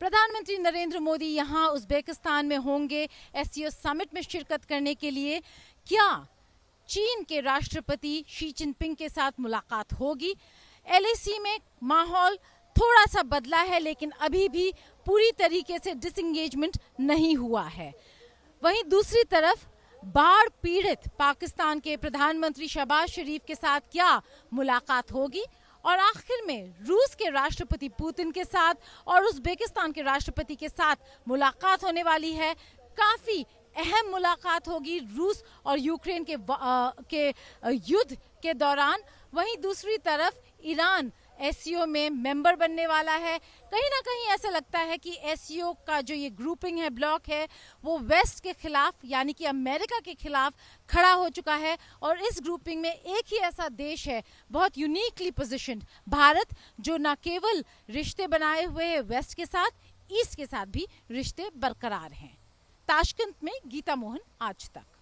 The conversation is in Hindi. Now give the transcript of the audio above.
प्रधानमंत्री नरेंद्र मोदी यहाँ उज्बेकिस्तान में होंगे एस समिट में शिरकत करने के लिए क्या चीन के राष्ट्रपति शी चिनपिंग के साथ मुलाकात होगी एल में माहौल थोड़ा सा बदला है लेकिन अभी भी पूरी तरीके से डिसंगेजमेंट नहीं हुआ है वहीं दूसरी तरफ बाढ़ पीड़ित पाकिस्तान के प्रधानमंत्री शहबाज शरीफ के साथ क्या मुलाकात होगी और आखिर में रूस के राष्ट्रपति पुतिन के साथ और उज्बेकिस्तान के राष्ट्रपति के साथ मुलाकात होने वाली है काफ़ी अहम मुलाकात होगी रूस और यूक्रेन के आ, के युद्ध के दौरान वहीं दूसरी तरफ ईरान एस e में मेंबर बनने वाला है कहीं ना कहीं ऐसा लगता है कि एस e का जो ये ग्रुपिंग है ब्लॉक है वो वेस्ट के खिलाफ यानी कि अमेरिका के खिलाफ खड़ा हो चुका है और इस ग्रुपिंग में एक ही ऐसा देश है बहुत यूनिकली पोजिशन भारत जो न केवल रिश्ते बनाए हुए है वेस्ट के साथ ईस्ट के साथ भी रिश्ते बरकरार हैं ताशकंद में गीता मोहन आज तक